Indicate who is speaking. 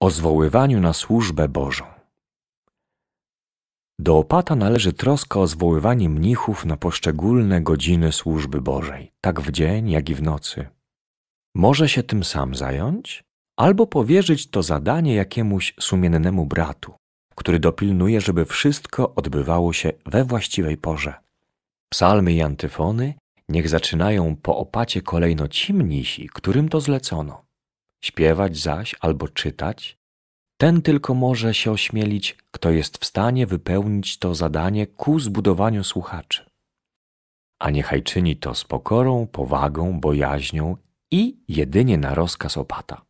Speaker 1: o zwoływaniu na służbę Bożą. Do opata należy troska o zwoływanie mnichów na poszczególne godziny służby Bożej, tak w dzień, jak i w nocy. Może się tym sam zająć, albo powierzyć to zadanie jakiemuś sumiennemu bratu, który dopilnuje, żeby wszystko odbywało się we właściwej porze. Psalmy i antyfony niech zaczynają po opacie kolejno ci mnisi, którym to zlecono. Śpiewać zaś albo czytać, ten tylko może się ośmielić, kto jest w stanie wypełnić to zadanie ku zbudowaniu słuchaczy. A niechaj czyni to z pokorą, powagą, bojaźnią i jedynie na rozkaz opata.